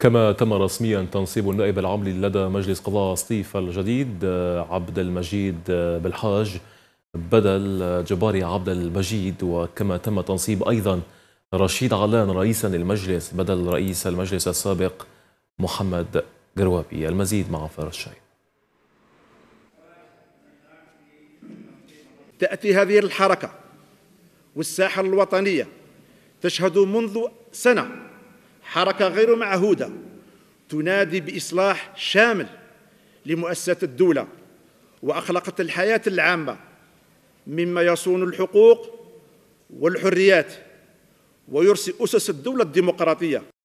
كما تم رسميا تنصيب النائب العملي لدى مجلس قضاء سطيف الجديد آه، عبد المجيد آه، بالحاج بدل آه، جباري عبد المجيد وكما تم تنصيب أيضا رشيد علان رئيسا للمجلس بدل رئيس المجلس السابق محمد جروابي المزيد مع فارس الشاي تأتي هذه الحركة والساحة الوطنية تشهد منذ سنة حركة غير معهودة تنادي بإصلاح شامل لمؤسسات الدولة وأخلقت الحياة العامة مما يصون الحقوق والحريات ويرسي أسس الدولة الديمقراطية